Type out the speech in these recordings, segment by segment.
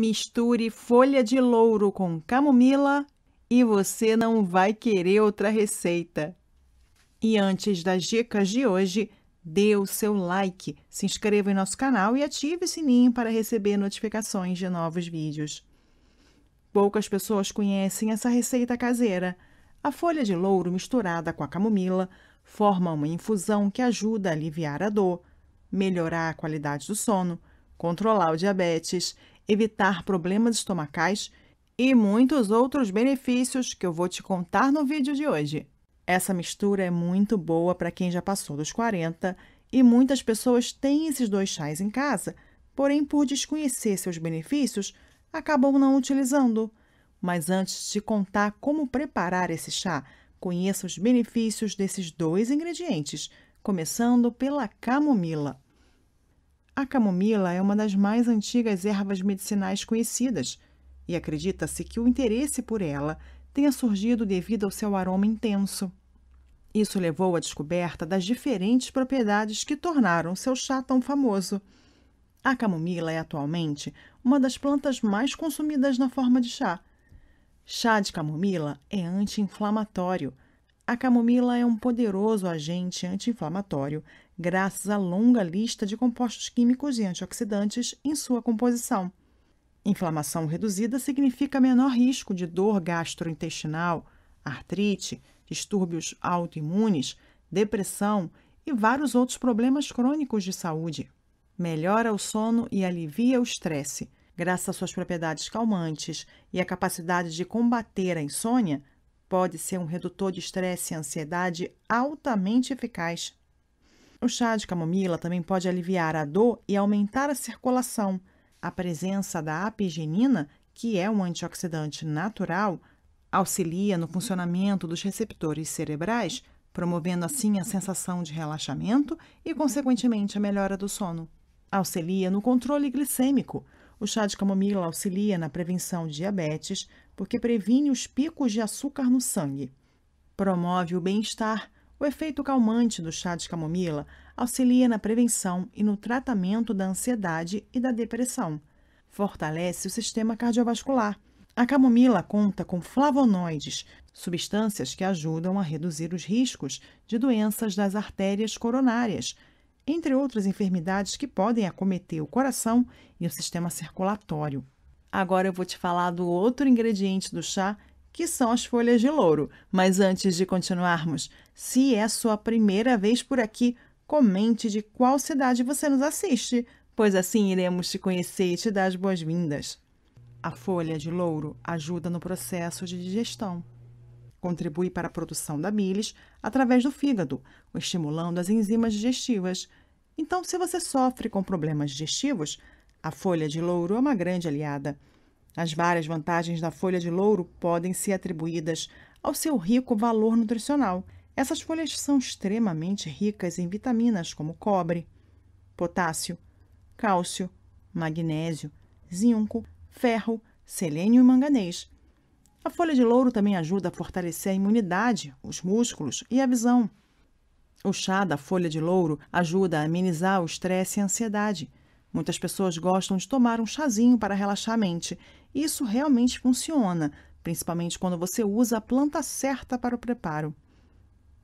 Misture folha de louro com camomila e você não vai querer outra receita. E antes das dicas de hoje, dê o seu like, se inscreva em nosso canal e ative o sininho para receber notificações de novos vídeos. Poucas pessoas conhecem essa receita caseira. A folha de louro misturada com a camomila forma uma infusão que ajuda a aliviar a dor, melhorar a qualidade do sono, controlar o diabetes evitar problemas estomacais e muitos outros benefícios que eu vou te contar no vídeo de hoje. Essa mistura é muito boa para quem já passou dos 40 e muitas pessoas têm esses dois chás em casa, porém, por desconhecer seus benefícios, acabam não utilizando. Mas antes de contar como preparar esse chá, conheça os benefícios desses dois ingredientes, começando pela camomila. A camomila é uma das mais antigas ervas medicinais conhecidas e acredita-se que o interesse por ela tenha surgido devido ao seu aroma intenso. Isso levou à descoberta das diferentes propriedades que tornaram seu chá tão famoso. A camomila é atualmente uma das plantas mais consumidas na forma de chá. Chá de camomila é anti-inflamatório. A camomila é um poderoso agente anti-inflamatório graças à longa lista de compostos químicos e antioxidantes em sua composição. Inflamação reduzida significa menor risco de dor gastrointestinal, artrite, distúrbios autoimunes, depressão e vários outros problemas crônicos de saúde. Melhora o sono e alivia o estresse. Graças às suas propriedades calmantes e à capacidade de combater a insônia, pode ser um redutor de estresse e ansiedade altamente eficaz. O chá de camomila também pode aliviar a dor e aumentar a circulação. A presença da apigenina, que é um antioxidante natural, auxilia no funcionamento dos receptores cerebrais, promovendo assim a sensação de relaxamento e, consequentemente, a melhora do sono. Auxilia no controle glicêmico. O chá de camomila auxilia na prevenção de diabetes, porque previne os picos de açúcar no sangue. Promove o bem-estar o efeito calmante do chá de camomila auxilia na prevenção e no tratamento da ansiedade e da depressão. Fortalece o sistema cardiovascular. A camomila conta com flavonoides, substâncias que ajudam a reduzir os riscos de doenças das artérias coronárias, entre outras enfermidades que podem acometer o coração e o sistema circulatório. Agora eu vou te falar do outro ingrediente do chá que são as folhas de louro. Mas antes de continuarmos, se é sua primeira vez por aqui, comente de qual cidade você nos assiste, pois assim iremos te conhecer e te dar as boas-vindas. A folha de louro ajuda no processo de digestão. Contribui para a produção da bilis através do fígado, estimulando as enzimas digestivas. Então, se você sofre com problemas digestivos, a folha de louro é uma grande aliada. As várias vantagens da folha de louro podem ser atribuídas ao seu rico valor nutricional. Essas folhas são extremamente ricas em vitaminas como cobre, potássio, cálcio, magnésio, zinco, ferro, selênio e manganês. A folha de louro também ajuda a fortalecer a imunidade, os músculos e a visão. O chá da folha de louro ajuda a amenizar o estresse e a ansiedade. Muitas pessoas gostam de tomar um chazinho para relaxar a mente isso realmente funciona, principalmente quando você usa a planta certa para o preparo.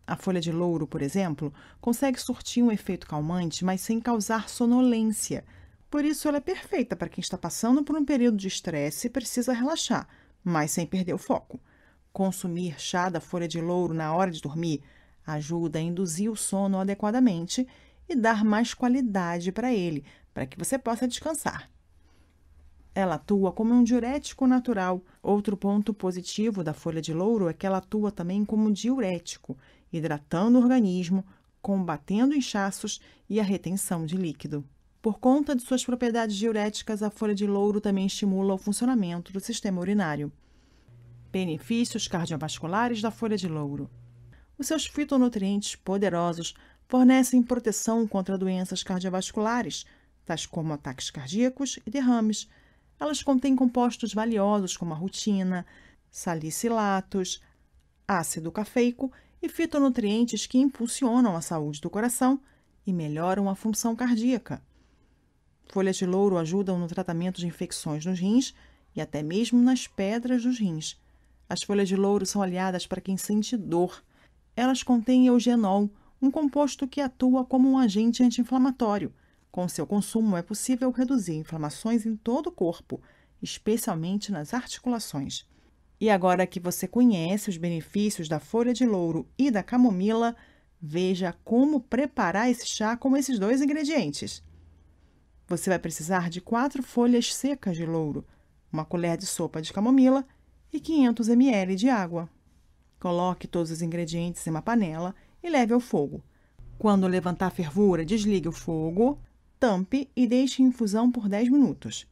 A folha de louro, por exemplo, consegue surtir um efeito calmante, mas sem causar sonolência. Por isso, ela é perfeita para quem está passando por um período de estresse e precisa relaxar, mas sem perder o foco. Consumir chá da folha de louro na hora de dormir ajuda a induzir o sono adequadamente e dar mais qualidade para ele, para que você possa descansar. Ela atua como um diurético natural. Outro ponto positivo da folha de louro é que ela atua também como diurético, hidratando o organismo, combatendo inchaços e a retenção de líquido. Por conta de suas propriedades diuréticas, a folha de louro também estimula o funcionamento do sistema urinário. Benefícios cardiovasculares da folha de louro. Os seus fitonutrientes poderosos fornecem proteção contra doenças cardiovasculares, tais como ataques cardíacos e derrames, elas contêm compostos valiosos como a rutina, salicilatos, ácido cafeico e fitonutrientes que impulsionam a saúde do coração e melhoram a função cardíaca. Folhas de louro ajudam no tratamento de infecções nos rins e até mesmo nas pedras dos rins. As folhas de louro são aliadas para quem sente dor. Elas contêm eugenol, um composto que atua como um agente anti-inflamatório com seu consumo, é possível reduzir inflamações em todo o corpo, especialmente nas articulações. E agora que você conhece os benefícios da folha de louro e da camomila, veja como preparar esse chá com esses dois ingredientes. Você vai precisar de quatro folhas secas de louro, uma colher de sopa de camomila e 500 ml de água. Coloque todos os ingredientes em uma panela e leve ao fogo. Quando levantar a fervura, desligue o fogo tampe e deixe em infusão por 10 minutos.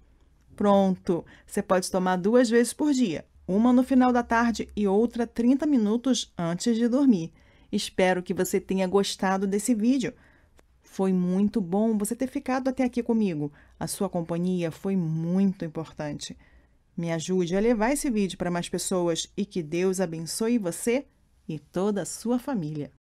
Pronto! Você pode tomar duas vezes por dia, uma no final da tarde e outra 30 minutos antes de dormir. Espero que você tenha gostado desse vídeo. Foi muito bom você ter ficado até aqui comigo. A sua companhia foi muito importante. Me ajude a levar esse vídeo para mais pessoas e que Deus abençoe você e toda a sua família.